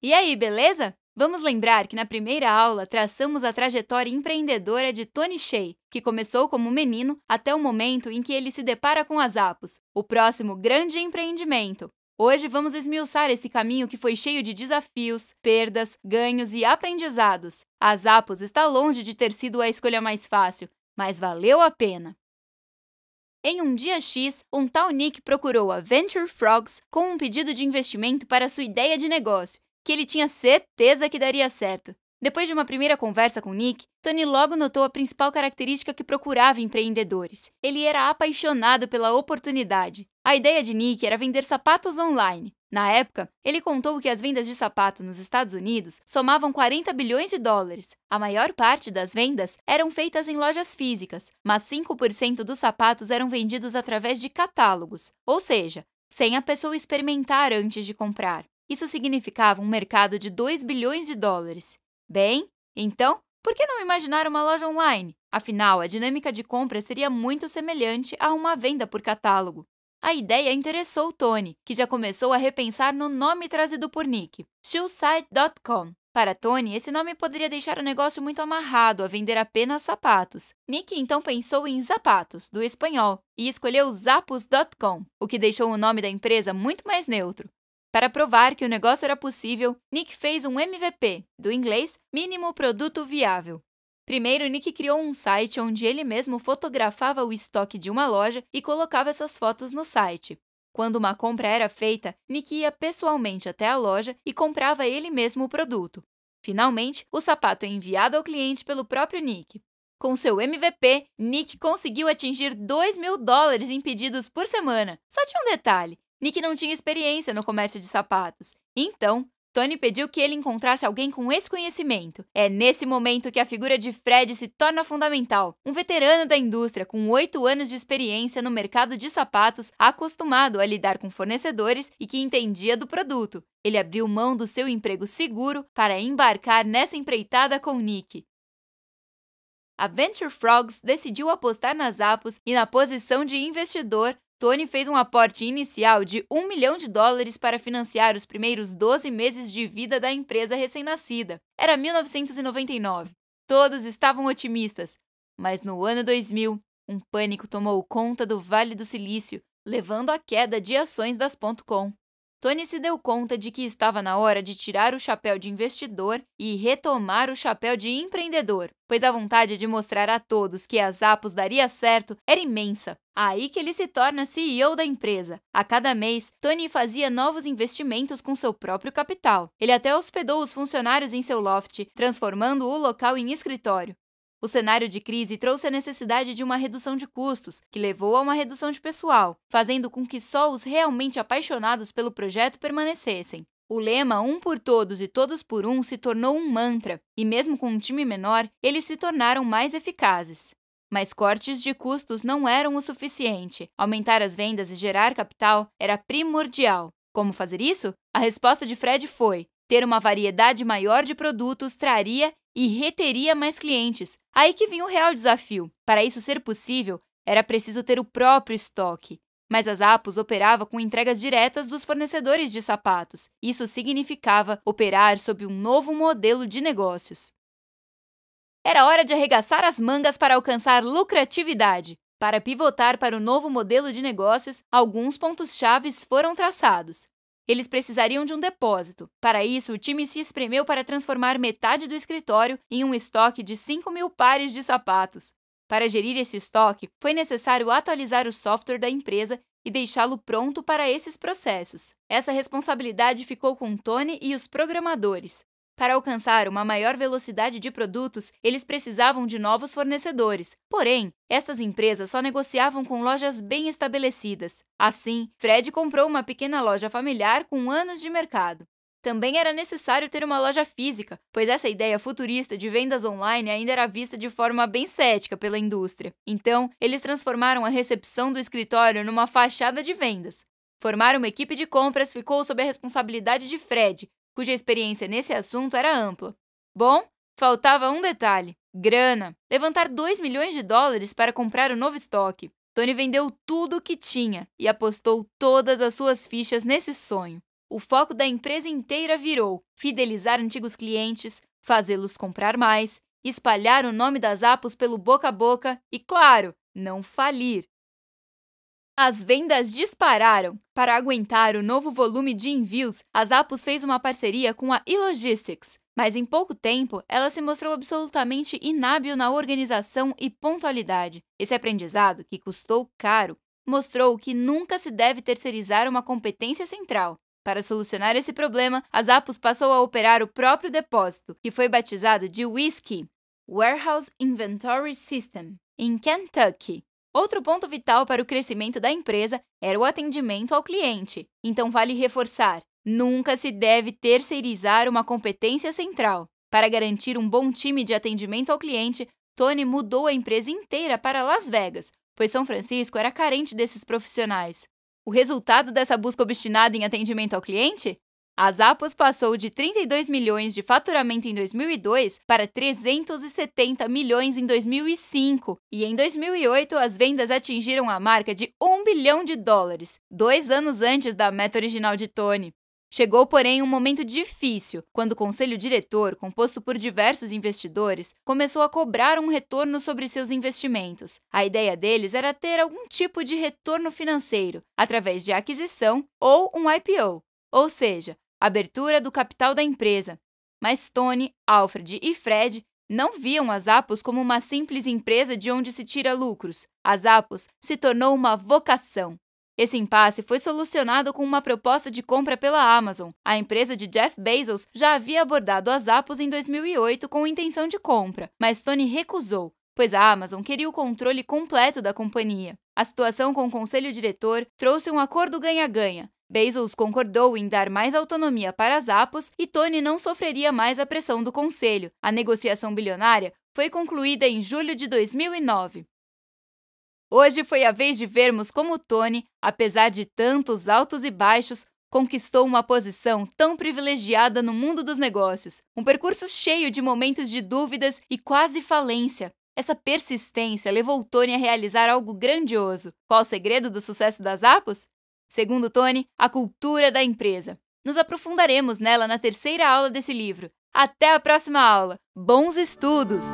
E aí, beleza? Vamos lembrar que na primeira aula traçamos a trajetória empreendedora de Tony Shea, que começou como menino até o momento em que ele se depara com as Apos, o próximo grande empreendimento. Hoje vamos esmiuçar esse caminho que foi cheio de desafios, perdas, ganhos e aprendizados. As Apos está longe de ter sido a escolha mais fácil, mas valeu a pena. Em um dia X, um tal Nick procurou a Venture Frogs com um pedido de investimento para sua ideia de negócio que ele tinha certeza que daria certo. Depois de uma primeira conversa com Nick, Tony logo notou a principal característica que procurava em empreendedores. Ele era apaixonado pela oportunidade. A ideia de Nick era vender sapatos online. Na época, ele contou que as vendas de sapato nos Estados Unidos somavam 40 bilhões de dólares. A maior parte das vendas eram feitas em lojas físicas, mas 5% dos sapatos eram vendidos através de catálogos, ou seja, sem a pessoa experimentar antes de comprar. Isso significava um mercado de 2 bilhões de dólares. Bem, então, por que não imaginar uma loja online? Afinal, a dinâmica de compra seria muito semelhante a uma venda por catálogo. A ideia interessou Tony, que já começou a repensar no nome trazido por Nick, shoesite.com. Para Tony, esse nome poderia deixar o negócio muito amarrado a vender apenas sapatos. Nick então pensou em Zapatos, do espanhol, e escolheu Zapos.com, o que deixou o nome da empresa muito mais neutro. Para provar que o negócio era possível, Nick fez um MVP, do inglês Mínimo Produto Viável. Primeiro, Nick criou um site onde ele mesmo fotografava o estoque de uma loja e colocava essas fotos no site. Quando uma compra era feita, Nick ia pessoalmente até a loja e comprava ele mesmo o produto. Finalmente, o sapato é enviado ao cliente pelo próprio Nick. Com seu MVP, Nick conseguiu atingir 2 mil dólares em pedidos por semana. Só tinha um detalhe: Nick não tinha experiência no comércio de sapatos, então Tony pediu que ele encontrasse alguém com esse conhecimento. É nesse momento que a figura de Fred se torna fundamental. Um veterano da indústria com oito anos de experiência no mercado de sapatos, acostumado a lidar com fornecedores e que entendia do produto. Ele abriu mão do seu emprego seguro para embarcar nessa empreitada com Nick. A Venture Frogs decidiu apostar nas Apos e na posição de investidor Tony fez um aporte inicial de 1 milhão de dólares para financiar os primeiros 12 meses de vida da empresa recém-nascida. Era 1999. Todos estavam otimistas, mas no ano 2000, um pânico tomou conta do Vale do Silício, levando à queda de ações das .com. Tony se deu conta de que estava na hora de tirar o chapéu de investidor e retomar o chapéu de empreendedor, pois a vontade de mostrar a todos que as Apos daria certo era imensa. Aí que ele se torna CEO da empresa. A cada mês, Tony fazia novos investimentos com seu próprio capital. Ele até hospedou os funcionários em seu loft, transformando o local em escritório. O cenário de crise trouxe a necessidade de uma redução de custos, que levou a uma redução de pessoal, fazendo com que só os realmente apaixonados pelo projeto permanecessem. O lema Um por Todos e Todos por Um se tornou um mantra, e mesmo com um time menor, eles se tornaram mais eficazes. Mas cortes de custos não eram o suficiente. Aumentar as vendas e gerar capital era primordial. Como fazer isso? A resposta de Fred foi: ter uma variedade maior de produtos traria e reteria mais clientes. Aí que vinha o real desafio. Para isso ser possível, era preciso ter o próprio estoque. Mas as Apos operava com entregas diretas dos fornecedores de sapatos. Isso significava operar sob um novo modelo de negócios. Era hora de arregaçar as mangas para alcançar lucratividade. Para pivotar para o novo modelo de negócios, alguns pontos chave foram traçados. Eles precisariam de um depósito. Para isso, o time se espremeu para transformar metade do escritório em um estoque de 5 mil pares de sapatos. Para gerir esse estoque, foi necessário atualizar o software da empresa e deixá-lo pronto para esses processos. Essa responsabilidade ficou com Tony e os programadores. Para alcançar uma maior velocidade de produtos, eles precisavam de novos fornecedores. Porém, estas empresas só negociavam com lojas bem estabelecidas. Assim, Fred comprou uma pequena loja familiar com anos de mercado. Também era necessário ter uma loja física, pois essa ideia futurista de vendas online ainda era vista de forma bem cética pela indústria. Então, eles transformaram a recepção do escritório numa fachada de vendas. Formar uma equipe de compras ficou sob a responsabilidade de Fred, cuja experiência nesse assunto era ampla. Bom, faltava um detalhe: grana. Levantar 2 milhões de dólares para comprar o novo estoque. Tony vendeu tudo o que tinha e apostou todas as suas fichas nesse sonho. O foco da empresa inteira virou fidelizar antigos clientes, fazê-los comprar mais, espalhar o nome das Apos pelo boca a boca e, claro, não falir. As vendas dispararam. Para aguentar o novo volume de envios, a Zappos fez uma parceria com a eLogistics, mas em pouco tempo ela se mostrou absolutamente inábil na organização e pontualidade. Esse aprendizado, que custou caro, mostrou que nunca se deve terceirizar uma competência central. Para solucionar esse problema, a Zappos passou a operar o próprio depósito, que foi batizado de Whiskey Warehouse Inventory System, em Kentucky. Outro ponto vital para o crescimento da empresa era o atendimento ao cliente. Então, vale reforçar: nunca se deve terceirizar uma competência central. Para garantir um bom time de atendimento ao cliente, Tony mudou a empresa inteira para Las Vegas, pois São Francisco era carente desses profissionais. O resultado dessa busca obstinada em atendimento ao cliente? A Zappos passou de 32 milhões de faturamento em 2002 para 370 milhões em 2005, e em 2008 as vendas atingiram a marca de 1 bilhão de dólares, dois anos antes da meta original de Tony. Chegou, porém, um momento difícil, quando o conselho diretor, composto por diversos investidores, começou a cobrar um retorno sobre seus investimentos. A ideia deles era ter algum tipo de retorno financeiro, através de aquisição ou um IPO. Ou seja, abertura do capital da empresa. Mas Tony, Alfred e Fred não viam a Zappos como uma simples empresa de onde se tira lucros. A Zappos se tornou uma vocação. Esse impasse foi solucionado com uma proposta de compra pela Amazon. A empresa de Jeff Bezos já havia abordado a Zappos em 2008 com intenção de compra, mas Tony recusou, pois a Amazon queria o controle completo da companhia. A situação com o conselho diretor trouxe um acordo ganha-ganha, Bezos concordou em dar mais autonomia para as APOs e Tony não sofreria mais a pressão do conselho. A negociação bilionária foi concluída em julho de 2009. Hoje foi a vez de vermos como Tony, apesar de tantos altos e baixos, conquistou uma posição tão privilegiada no mundo dos negócios. Um percurso cheio de momentos de dúvidas e quase falência. Essa persistência levou Tony a realizar algo grandioso. Qual o segredo do sucesso das Apos? Segundo Tony, a cultura da empresa. Nos aprofundaremos nela na terceira aula desse livro. Até a próxima aula. Bons estudos!